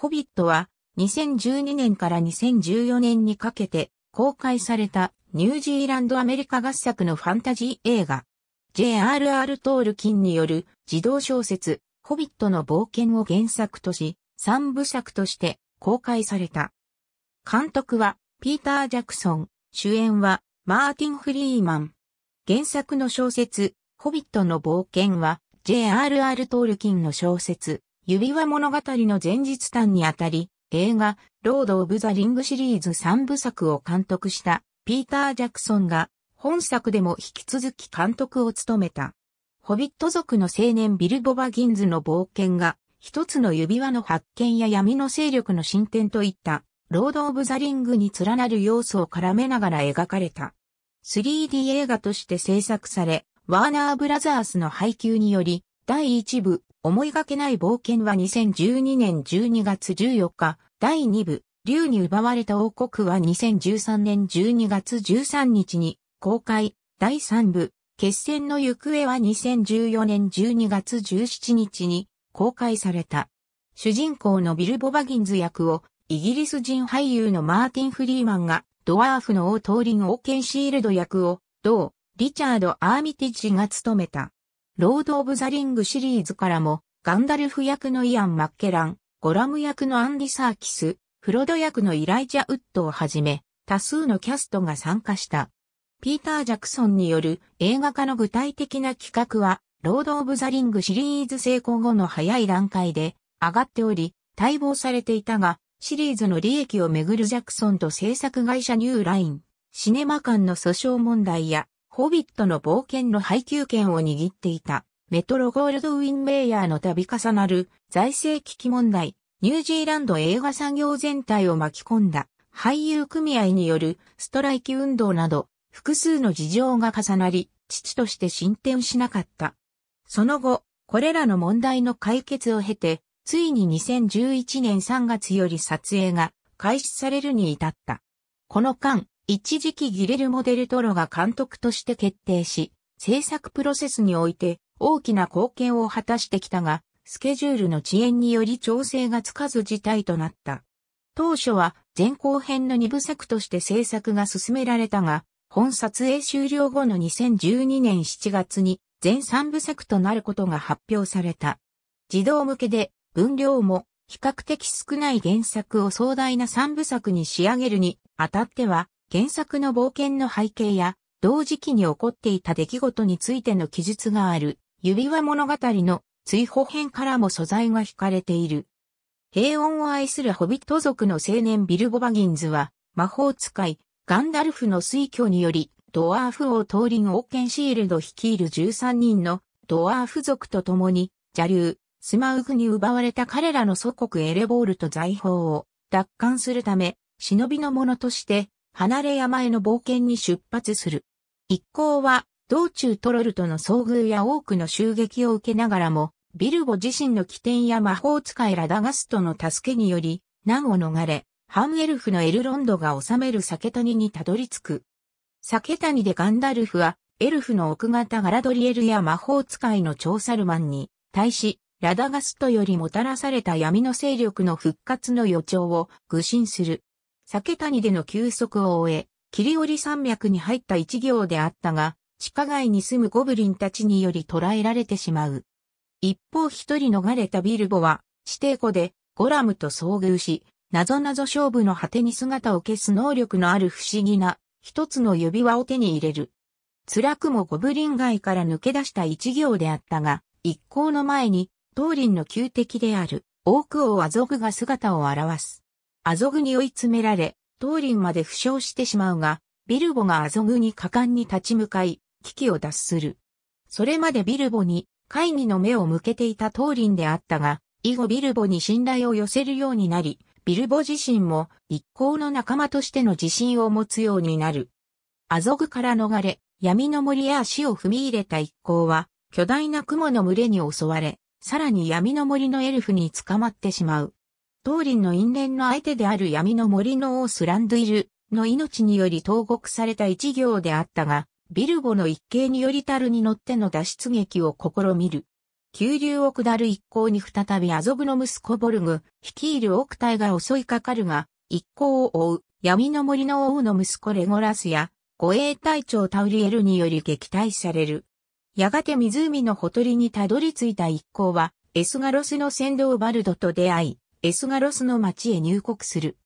ホビットは2012年から2014年にかけて公開されたニュージーランドアメリカ合作のファンタジー映画 J.R.R. トールキンによる自動小説ホビットの冒険を原作とし3部作として公開された。監督はピーター・ジャクソン、主演はマーティン・フリーマン。原作の小説ホビットの冒険は J.R.R. トールキンの小説指輪物語の前日譚にあたり、映画、ロード・オブ・ザ・リングシリーズ3部作を監督したピーター・ジャクソンが本作でも引き続き監督を務めた。ホビット族の青年ビルボバ・ギンズの冒険が一つの指輪の発見や闇の勢力の進展といったロード・オブ・ザ・リングに連なる要素を絡めながら描かれた。3D 映画として制作され、ワーナー・ブラザースの配給により、第1部、思いがけない冒険は2012年12月14日、第2部、竜に奪われた王国は2013年12月13日に公開、第3部、決戦の行方は2014年12月17日に公開された。主人公のビルボ・バギンズ役をイギリス人俳優のマーティン・フリーマンがドワーフの王トーリン・オーケンシールド役を同リチャード・アーミティッジが務めた。ロード・オブ・ザ・リングシリーズからも、ガンダルフ役のイアン・マッケラン、ゴラム役のアンディ・サーキス、フロド役のイライジャ・ウッドをはじめ、多数のキャストが参加した。ピーター・ジャクソンによる映画化の具体的な企画は、ロード・オブ・ザ・リングシリーズ成功後の早い段階で上がっており、待望されていたが、シリーズの利益をめぐるジャクソンと制作会社ニューライン、シネマ間の訴訟問題やホビットの冒険の配給権を握っていた、メトロゴールドウィン・メイヤーの度重なる財政危機問題、ニュージーランド映画産業全体を巻き込んだ、俳優組合によるストライキ運動など、複数の事情が重なり、父として進展しなかった。その後、これらの問題の解決を経て、ついに2011年3月より撮影が開始されるに至った。この間、一時期ギレルモ・デル・トロが監督として決定し、制作プロセスにおいて大きな貢献を果たしてきたが、スケジュールの遅延により調整がつかず事態となった。当初は前後編の2部作として制作が進められたが、本撮影終了後の2012年7月に全3部作となることが発表された。児童向けで分量も比較的少ない原作を壮大な3部作に仕上げるにあたっては原作の冒険の背景や、同時期に起こっていた出来事についての記述がある、指輪物語の追放編からも素材が惹かれている。平穏を愛するホビット族の青年ビルボ・バギンズは、魔法使い、ガンダルフの推挙により、ドワーフ王トーリン・オーケンシールド率いる13人のドワーフ族と共に、邪竜、スマウグに奪われた彼らの祖国エレボールと財宝を奪還するため、忍びの者として離れ山への冒険に出発する。一行は、道中トロルとの遭遇や多くの襲撃を受けながらも、ビルボ自身の起点や魔法使いラダガストの助けにより、難を逃れ、ハンエルフのエルロンドが治める酒谷にたどり着く。酒谷でガンダルフは、エルフの奥方ガラドリエルや魔法使いの調査ルマンに、対し、ラダガストよりもたらされた闇の勢力の復活の予兆を愚心する。酒谷での休息を終え、霧織山脈に入った一行であったが、地下街に住むゴブリンたちにより捕らえられてしまう。一方一人逃れたビルボは、地底湖でゴラムと遭遇し、謎々勝負の果てに姿を消す能力のある不思議な一つの指輪を手に入れる。辛くもゴブリン街から抜け出した一行であったが、一行の前に、当林の旧敵である、オーク王アゾグが姿を現す。アゾグに追い詰められ、トーリンまで負傷してしまうが、ビルボがアゾグに果敢に立ち向かい、危機を脱する。それまでビルボに会議の目を向けていたトーリンであったが、以後ビルボに信頼を寄せるようになり、ビルボ自身も一行の仲間としての自信を持つようになる。アゾグから逃れ、闇の森へ足を踏み入れた一行は、巨大な雲の群れに襲われ、さらに闇の森のエルフに捕まってしまう。東林の因縁の相手である闇の森のオースランドイルの命により投獄された一行であったが、ビルボの一計により樽に乗っての脱出劇を試みる。急流を下る一行に再びアゾブの息子ボルグ、率いる奥隊が襲いかかるが、一行を追う闇の森の王の息子レゴラスや、護衛隊長タウリエルにより撃退される。やがて湖のほとりにたどり着いた一行は、エスガロスの先導バルドと出会い、エスガロスの町へ入国する。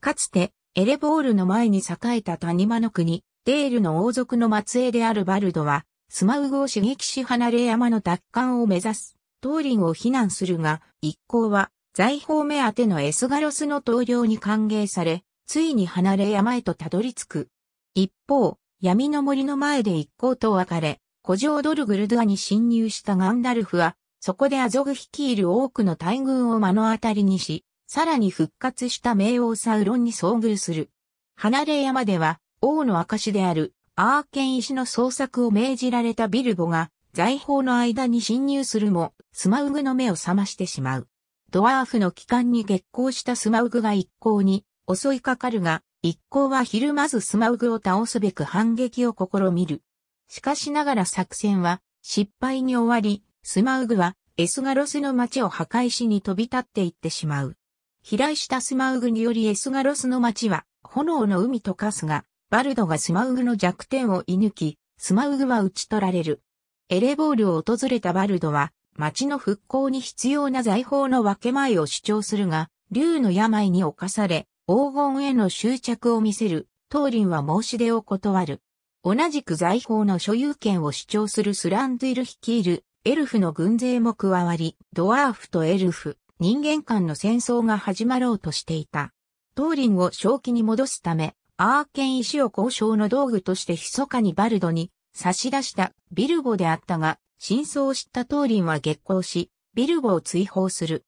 かつて、エレボールの前に栄えた谷間の国、デールの王族の末裔であるバルドは、スマウグを刺激し離れ山の奪還を目指す、東林を避難するが、一行は、財宝目当てのエスガロスの投領に歓迎され、ついに離れ山へとたどり着く。一方、闇の森の前で一行と別れ、古城ドルグルドアに侵入したガンダルフは、そこでアゾグ率いる多くの大軍を目の当たりにし、さらに復活した冥王サウロンに遭遇する。離れ山では、王の証である、アーケン石の捜索を命じられたビルボが、財宝の間に侵入するも、スマウグの目を覚ましてしまう。ドワーフの帰還に激行したスマウグが一行に襲いかかるが、一行はひるまずスマウグを倒すべく反撃を試みる。しかしながら作戦は失敗に終わり、スマウグはエスガロスの町を破壊しに飛び立っていってしまう。飛来したスマウグによりエスガロスの町は炎の海と化すが、バルドがスマウグの弱点を射抜き、スマウグは討ち取られる。エレボールを訪れたバルドは、町の復興に必要な財宝の分け前を主張するが、竜の病に侵され、黄金への執着を見せる、トーリンは申し出を断る。同じく財宝の所有権を主張するスランドゥイル率いるエルフの軍勢も加わり、ドワーフとエルフ、人間間の戦争が始まろうとしていた。トーリンを正気に戻すため、アーケン石を交渉の道具として密かにバルドに差し出したビルボであったが、真相を知ったトーリンは激光し、ビルボを追放する。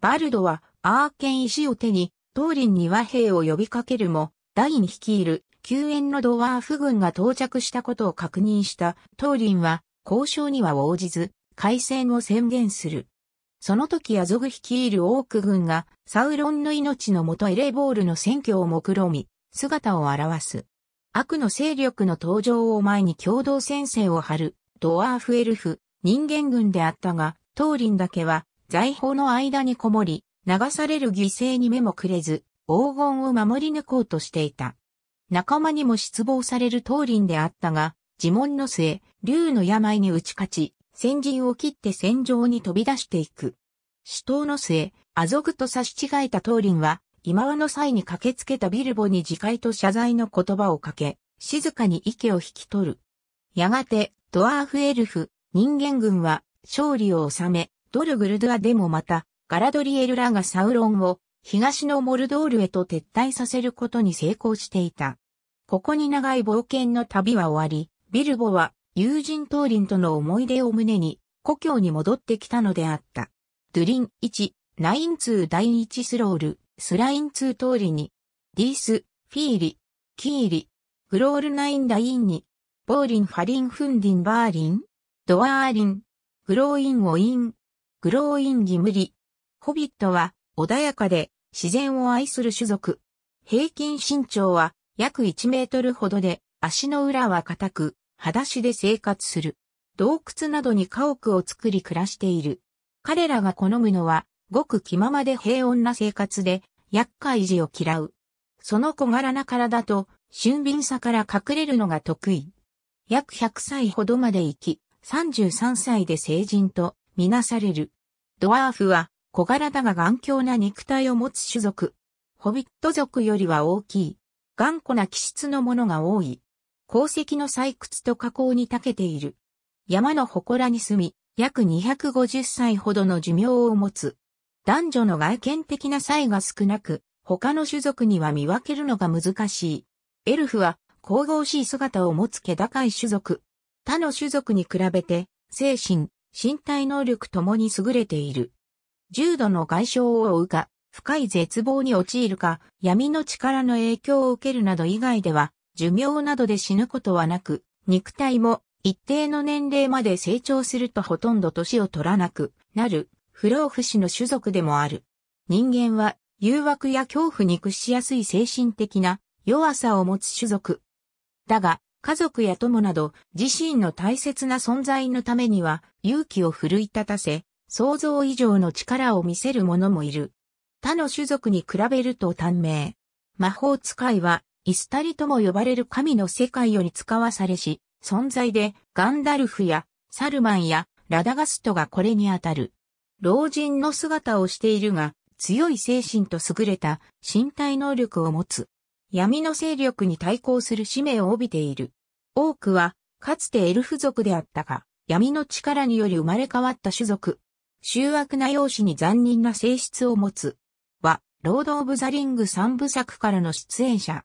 バルドはアーケン石を手に、トーリンに和平を呼びかけるも、ダイン率いる救援のドワーフ軍が到着したことを確認したトーリンは交渉には応じず、開戦を宣言する。その時アゾグ率いるオーク軍がサウロンの命のもとエレボールの選挙を目論み、姿を現す。悪の勢力の登場を前に共同戦線を張る、ドワーフエルフ、人間軍であったが、トーリンだけは、財宝の間にこもり、流される犠牲に目もくれず、黄金を守り抜こうとしていた。仲間にも失望されるトーリンであったが、自問の末、竜の病に打ち勝ち、先陣を切って戦場に飛び出していく。死闘の末、アゾグと差し違えたトーリンは、今和の際に駆けつけたビルボに自戒と謝罪の言葉をかけ、静かに息を引き取る。やがて、ドワーフエルフ、人間軍は勝利を収め、ドルグルドアでもまた、ガラドリエルらがサウロンを東のモルドールへと撤退させることに成功していた。ここに長い冒険の旅は終わり、ビルボは友人りんとの思い出を胸に、故郷に戻ってきたのであった。ドゥリン1、ナイン2第1スロール、スライン2通りに、ディース、フィーリ、キーリ、グロールナインラインに、ボーリンファリンフンディンバーリン、ドワーリン、グローインオイン、グローインギムリ。ホビットは穏やかで自然を愛する種族。平均身長は約1メートルほどで足の裏は硬く、裸足で生活する。洞窟などに家屋を作り暮らしている。彼らが好むのは、ごく気ままで平穏な生活で、厄介児を嫌う。その小柄な体と、俊敏さから隠れるのが得意。約100歳ほどまで生き、33歳で成人とみなされる。ドワーフは小柄だが頑強な肉体を持つ種族。ホビット族よりは大きい。頑固な気質のものが多い。鉱石の採掘と加工に長けている。山の祠に住み、約250歳ほどの寿命を持つ。男女の外見的な差異が少なく、他の種族には見分けるのが難しい。エルフは神々しい姿を持つ気高い種族。他の種族に比べて、精神、身体能力ともに優れている。重度の外傷を負うか、深い絶望に陥るか、闇の力の影響を受けるなど以外では、寿命などで死ぬことはなく、肉体も一定の年齢まで成長するとほとんど年を取らなくなる、不老不死の種族でもある。人間は誘惑や恐怖に屈しやすい精神的な弱さを持つ種族。だが、家族や友など自身の大切な存在のためには勇気を奮い立たせ、想像以上の力を見せる者もいる。他の種族に比べると短命。魔法使いはイスタリとも呼ばれる神の世界より使わされし、存在でガンダルフやサルマンやラダガストがこれにあたる。老人の姿をしているが、強い精神と優れた身体能力を持つ。闇の勢力に対抗する使命を帯びている。多くは、かつてエルフ族であったが、闇の力により生まれ変わった種族。醜悪な容姿に残忍な性質を持つ。は、ロード・オブ・ザ・リング三部作からの出演者。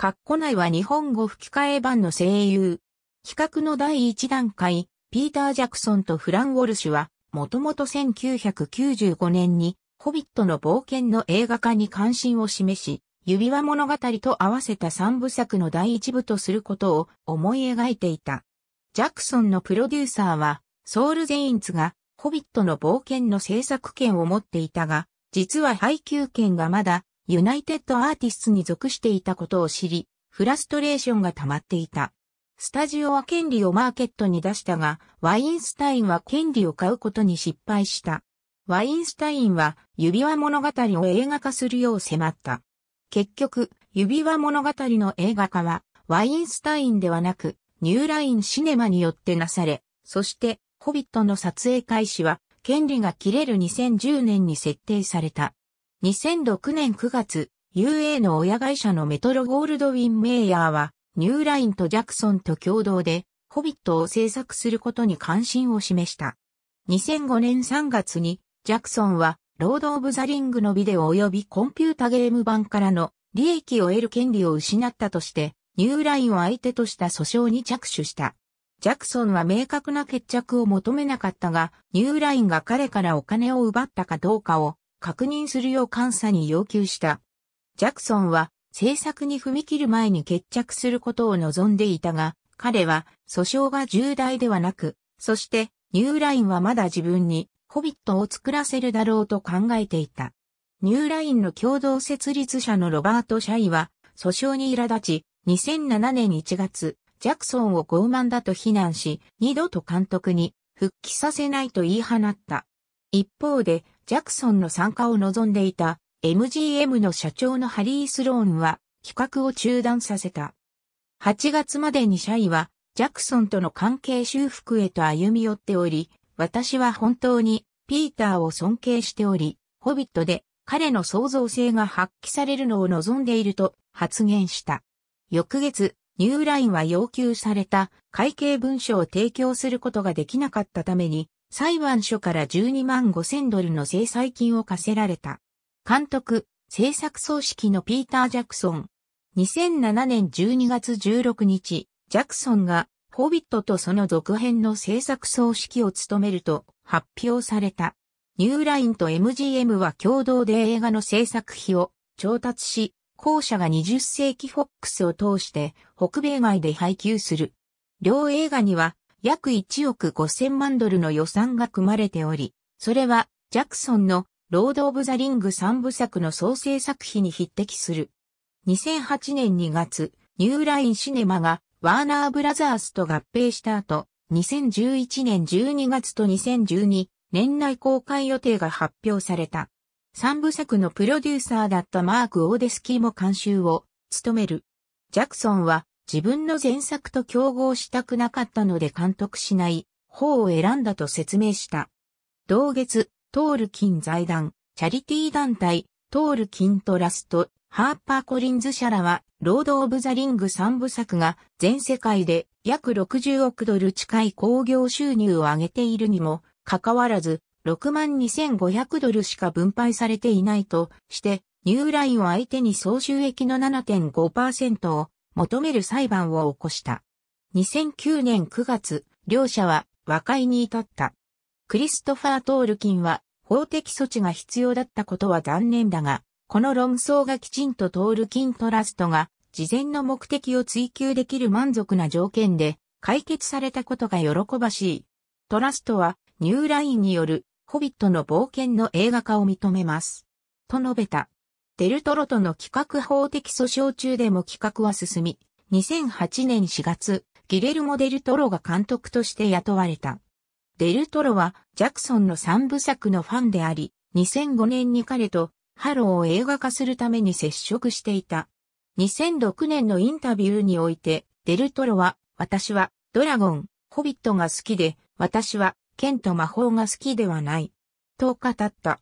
カッコ内は日本語吹き替え版の声優。比較の第一段階、ピーター・ジャクソンとフラン・ウォルシュは、もともと1995年に、ホビットの冒険の映画化に関心を示し、指輪物語と合わせた三部作の第一部とすることを思い描いていた。ジャクソンのプロデューサーは、ソウル・ゼインツが、ホビットの冒険の制作権を持っていたが、実は配給権がまだユナイテッドアーティストに属していたことを知り、フラストレーションが溜まっていた。スタジオは権利をマーケットに出したが、ワインスタインは権利を買うことに失敗した。ワインスタインは指輪物語を映画化するよう迫った。結局、指輪物語の映画化は、ワインスタインではなく、ニューラインシネマによってなされ、そして、ホビットの撮影開始は、権利が切れる2010年に設定された。2006年9月、UA の親会社のメトロゴールドウィン・メイヤーは、ニューラインとジャクソンと共同で、ホビットを制作することに関心を示した。2005年3月に、ジャクソンは、ロード・オブ・ザ・リングのビデオ及びコンピュータゲーム版からの利益を得る権利を失ったとして、ニューラインを相手とした訴訟に着手した。ジャクソンは明確な決着を求めなかったが、ニューラインが彼からお金を奪ったかどうかを確認するよう監査に要求した。ジャクソンは政策に踏み切る前に決着することを望んでいたが、彼は訴訟が重大ではなく、そしてニューラインはまだ自分にホビットを作らせるだろうと考えていた。ニューラインの共同設立者のロバート・シャイは訴訟に苛立ち、2007年1月、ジャクソンを傲慢だと非難し、二度と監督に復帰させないと言い放った。一方で、ジャクソンの参加を望んでいた MGM の社長のハリー・スローンは企画を中断させた。8月までに社員はジャクソンとの関係修復へと歩み寄っており、私は本当にピーターを尊敬しており、ホビットで彼の創造性が発揮されるのを望んでいると発言した。翌月、ニューラインは要求された会計文書を提供することができなかったために、裁判所から12万5千ドルの制裁金を課せられた。監督、制作組織のピーター・ジャクソン。2007年12月16日、ジャクソンが、ホビットとその続編の制作組織を務めると発表された。ニューラインと MGM は共同で映画の制作費を調達し、後者が20世紀フォックスを通して北米外で配給する。両映画には約1億5000万ドルの予算が組まれており、それはジャクソンのロード・オブ・ザ・リング3部作の創生作費に匹敵する。2008年2月、ニューラインシネマがワーナーブラザースと合併した後、2011年12月と2012年内公開予定が発表された。三部作のプロデューサーだったマーク・オーデスキーも監修を務める。ジャクソンは自分の前作と競合したくなかったので監督しない方を選んだと説明した。同月、トールキン財団、チャリティー団体、トールキントラスト、ハーパーコリンズ社らは、ロード・オブ・ザ・リング3部作が全世界で約60億ドル近い興行収入を上げているにもかかわらず、62,500ドルしか分配されていないとして、ニューラインを相手に総収益の7.5%を求める裁判を起こした。2009年9月、両者は和解に至った。クリストファー・トールキンは法的措置が必要だったことは残念だが、この論争がきちんとトールキントラストが事前の目的を追求できる満足な条件で解決されたことが喜ばしい。トラストはニューラインによるホビットの冒険の映画化を認めます。と述べた。デルトロとの企画法的訴訟中でも企画は進み、2008年4月、ギレルモ・デルトロが監督として雇われた。デルトロは、ジャクソンの三部作のファンであり、2005年に彼と、ハローを映画化するために接触していた。2006年のインタビューにおいて、デルトロは、私は、ドラゴン、ホビットが好きで、私は、剣と魔法が好きではない。と語った。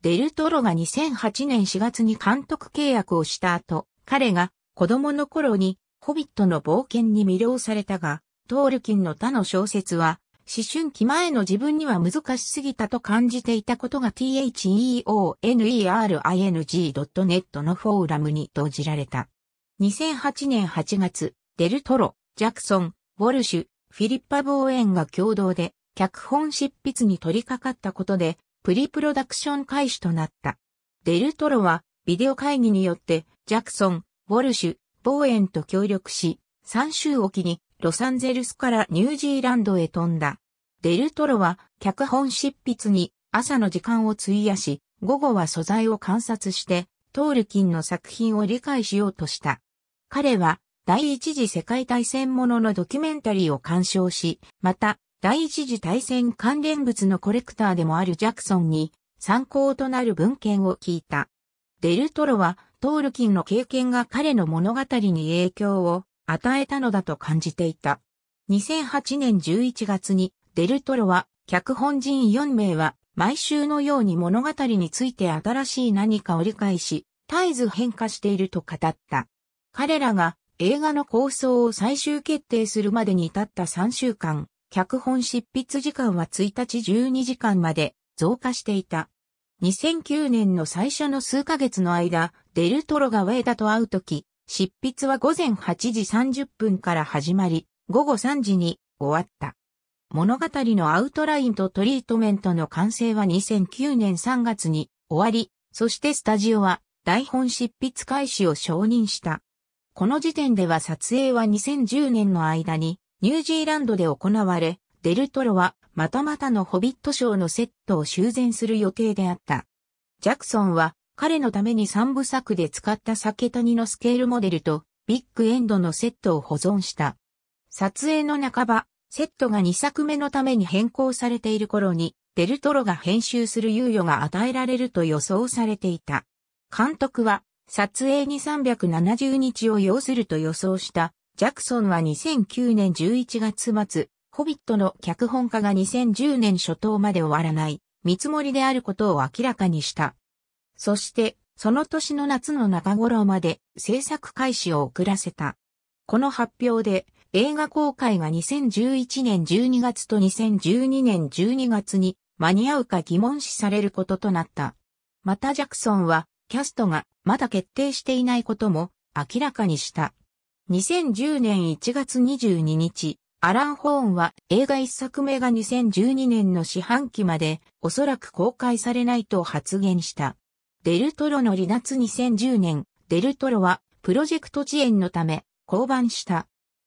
デルトロが2008年4月に監督契約をした後、彼が子供の頃にホビットの冒険に魅了されたが、トールキンの他の小説は、思春期前の自分には難しすぎたと感じていたことが theonerring.net のフォーラムに投じられた。2008年8月、デルトロ、ジャクソン、ウォルシュ、フィリッパ・ボーエンが共同で脚本執筆に取り掛かったことで、プリプロダクション開始となった。デルトロは、ビデオ会議によって、ジャクソン、ウォルシュ、ボーエンと協力し、3週おきに、ロサンゼルスからニュージーランドへ飛んだ。デルトロは、脚本執筆に、朝の時間を費やし、午後は素材を観察して、トールキンの作品を理解しようとした。彼は、第一次世界大戦もののドキュメンタリーを鑑賞し、また、第一次大戦関連物のコレクターでもあるジャクソンに参考となる文献を聞いた。デルトロはトールキンの経験が彼の物語に影響を与えたのだと感じていた。2008年11月にデルトロは脚本人4名は毎週のように物語について新しい何かを理解し、絶えず変化していると語った。彼らが映画の構想を最終決定するまでに至った3週間、脚本執筆時間は1日12時間まで増加していた。2009年の最初の数ヶ月の間、デルトロがウェイだと会うとき、執筆は午前8時30分から始まり、午後3時に終わった。物語のアウトラインとトリートメントの完成は2009年3月に終わり、そしてスタジオは台本執筆開始を承認した。この時点では撮影は2010年の間にニュージーランドで行われ、デルトロはまたまたのホビットショーのセットを修繕する予定であった。ジャクソンは彼のために三部作で使った酒谷のスケールモデルとビッグエンドのセットを保存した。撮影の半ば、セットが2作目のために変更されている頃に、デルトロが編集する猶予が与えられると予想されていた。監督は、撮影に370日を要すると予想したジャクソンは2009年11月末、ホビットの脚本家が2010年初頭まで終わらない、見積もりであることを明らかにした。そして、その年の夏の中頃まで制作開始を遅らせた。この発表で、映画公開が2011年12月と2012年12月に間に合うか疑問視されることとなった。またジャクソンは、キャストがまだ決定していないことも明らかにした。2010年1月22日、アラン・ホーンは映画一作目が2012年の四半期までおそらく公開されないと発言した。デルトロの離脱2010年、デルトロはプロジェクト遅延のため降板した。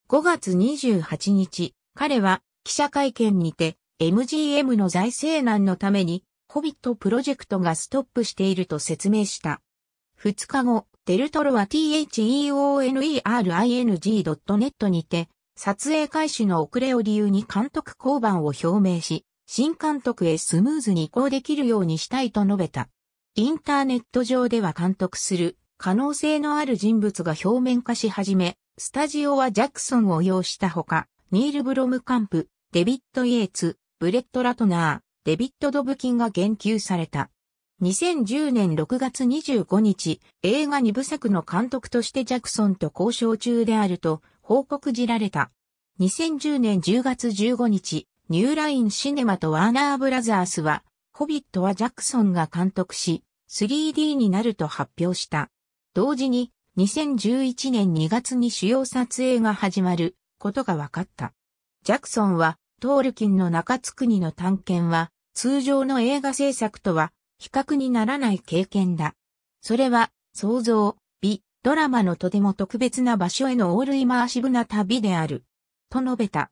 5月28日、彼は記者会見にて MGM の財政難のためにホビットプロジェクトがストップしていると説明した。2日後、デルトロは t h e o n e r i n g n e t にて、撮影開始の遅れを理由に監督降板を表明し、新監督へスムーズに移行できるようにしたいと述べた。インターネット上では監督する可能性のある人物が表面化し始め、スタジオはジャクソンを擁したほか、ニール・ブロムカンプ、デビッド・イエーツ、ブレット・ラトナー、デビッド・ドブキンが言及された。2010年6月25日、映画2部作の監督としてジャクソンと交渉中であると報告じられた。2010年10月15日、ニューラインシネマとワーナーブラザースは、ホビットはジャクソンが監督し、3D になると発表した。同時に、2011年2月に主要撮影が始まることが分かった。ジャクソンは、トールキンの中津国の探検は、通常の映画制作とは比較にならない経験だ。それは、想像、美、ドラマのとても特別な場所へのオールイマーシブな旅である。と述べた。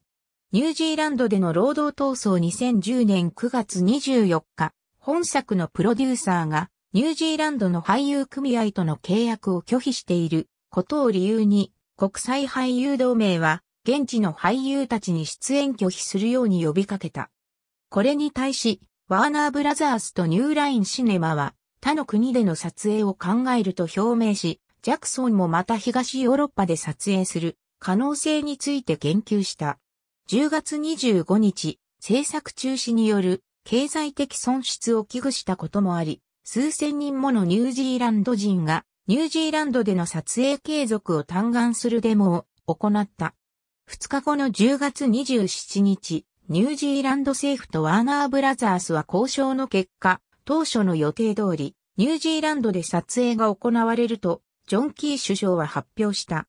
ニュージーランドでの労働闘争2010年9月24日、本作のプロデューサーが、ニュージーランドの俳優組合との契約を拒否していることを理由に、国際俳優同盟は、現地の俳優たちに出演拒否するように呼びかけた。これに対し、ワーナーブラザースとニューラインシネマは他の国での撮影を考えると表明し、ジャクソンもまた東ヨーロッパで撮影する可能性について言及した。10月25日、制作中止による経済的損失を危惧したこともあり、数千人ものニュージーランド人がニュージーランドでの撮影継続を嘆願するデモを行った。2日後の10月27日、ニュージーランド政府とワーナーブラザースは交渉の結果、当初の予定通り、ニュージーランドで撮影が行われると、ジョン・キー首相は発表した。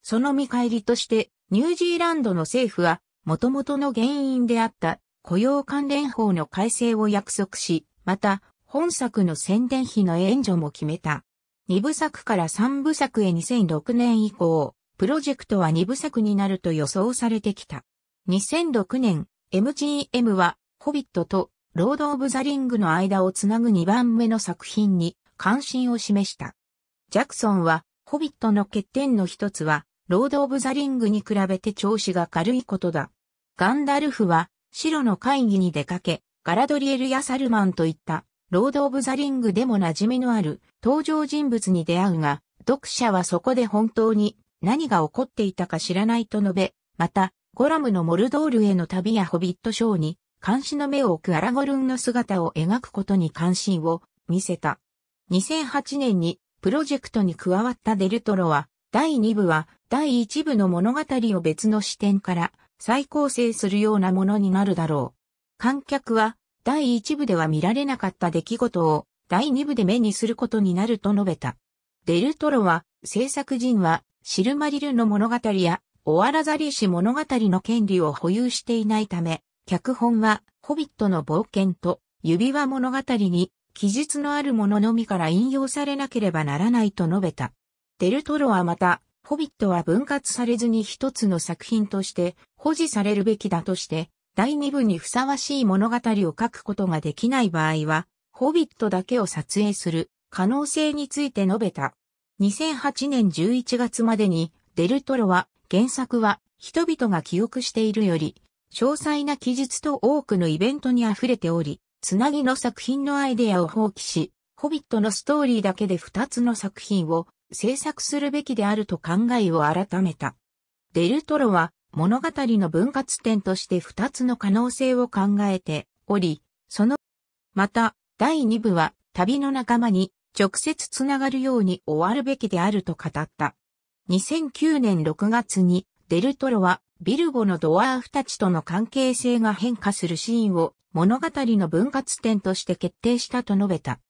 その見返りとして、ニュージーランドの政府は、元々の原因であった雇用関連法の改正を約束し、また、本作の宣伝費の援助も決めた。2部作から3部作へ2006年以降、プロジェクトは2部作になると予想されてきた。2006年、MGM は、ホビットとロード・オブ・ザ・リングの間をつなぐ2番目の作品に関心を示した。ジャクソンは、ホビットの欠点の一つは、ロード・オブ・ザ・リングに比べて調子が軽いことだ。ガンダルフは、白の会議に出かけ、ガラドリエルやサルマンといった、ロード・オブ・ザ・リングでも馴染みのある登場人物に出会うが、読者はそこで本当に何が起こっていたか知らないと述べ、また、ゴラムのモルドールへの旅やホビットショーに、監視の目を置くアラゴルンの姿を描くことに関心を見せた。2008年にプロジェクトに加わったデルトロは、第2部は第1部の物語を別の視点から再構成するようなものになるだろう。観客は第1部では見られなかった出来事を第2部で目にすることになると述べた。デルトロは制作陣はシルマリルの物語やオアラザリ氏物語の権利を保有していないため、脚本は、ホビットの冒険と、指輪物語に、記述のあるもののみから引用されなければならないと述べた。デルトロはまた、ホビットは分割されずに一つの作品として保持されるべきだとして、第二部にふさわしい物語を書くことができない場合は、ホビットだけを撮影する可能性について述べた。2008年11月までにデルトロは原作は人々が記憶しているより、詳細な記述と多くのイベントに溢れており、つなぎの作品のアイデアを放棄し、ホビットのストーリーだけで2つの作品を制作するべきであると考えを改めた。デルトロは物語の分割点として2つの可能性を考えており、その、また、第2部は旅の仲間に直接つながるように終わるべきであると語った。2009年6月にデルトロはビルボのドワーフたちとの関係性が変化するシーンを物語の分割点として決定したと述べた。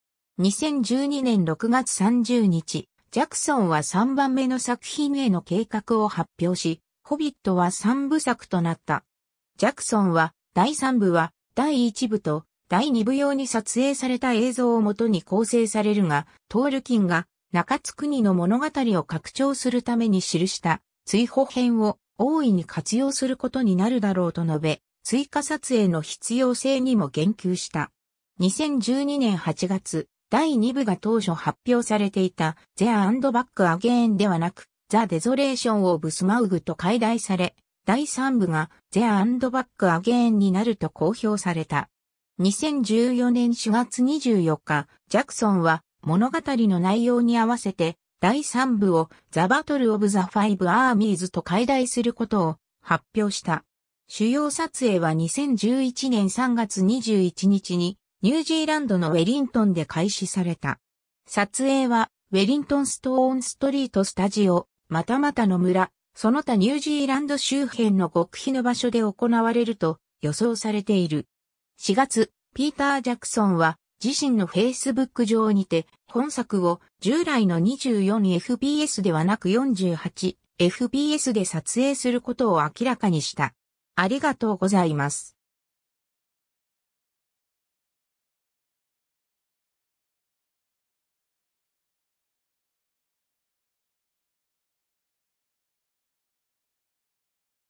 2012年6月30日、ジャクソンは3番目の作品への計画を発表し、ホビットは3部作となった。ジャクソンは第3部は第1部と第2部用に撮影された映像をもとに構成されるが、トールキンが中津国の物語を拡張するために記した追放編を大いに活用することになるだろうと述べ、追加撮影の必要性にも言及した。2012年8月、第2部が当初発表されていた The and Back Again ではなく The Desolation of Smaug と解題され、第3部が The and Back Again になると公表された。2014年4月24日、ジャクソンは物語の内容に合わせて、第3部をザ・バトル・オブ・ザ・ファイブ・アーミーズと解題することを発表した。主要撮影は2011年3月21日にニュージーランドのウェリントンで開始された。撮影はウェリントンストーンストリートスタジオ、またまたの村、その他ニュージーランド周辺の極秘の場所で行われると予想されている。4月、ピーター・ジャクソンは自身の Facebook 上にて、本作を従来の 24fps ではなく 48fps で撮影することを明らかにした。ありがとうございます。